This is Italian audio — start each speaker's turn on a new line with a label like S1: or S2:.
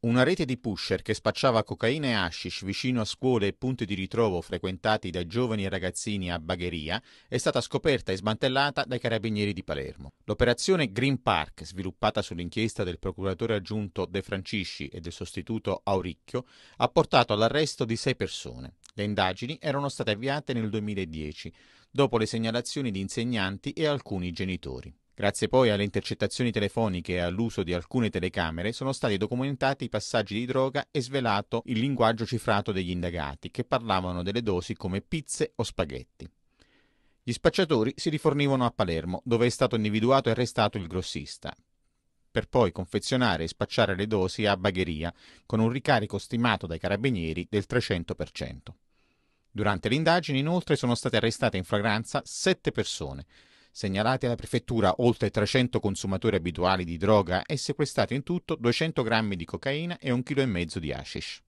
S1: Una rete di pusher che spacciava cocaina e hashish vicino a scuole e punti di ritrovo frequentati da giovani ragazzini a Bagheria è stata scoperta e smantellata dai carabinieri di Palermo. L'operazione Green Park, sviluppata sull'inchiesta del procuratore aggiunto De Francisci e del sostituto Auricchio, ha portato all'arresto di sei persone. Le indagini erano state avviate nel 2010, dopo le segnalazioni di insegnanti e alcuni genitori. Grazie poi alle intercettazioni telefoniche e all'uso di alcune telecamere sono stati documentati i passaggi di droga e svelato il linguaggio cifrato degli indagati, che parlavano delle dosi come pizze o spaghetti. Gli spacciatori si rifornivano a Palermo, dove è stato individuato e arrestato il grossista, per poi confezionare e spacciare le dosi a Bagheria, con un ricarico stimato dai carabinieri del 300%. Durante le indagini, inoltre, sono state arrestate in fragranza sette persone, Segnalati alla prefettura oltre 300 consumatori abituali di droga e sequestrati in tutto 200 grammi di cocaina e un chilo e mezzo di hashish.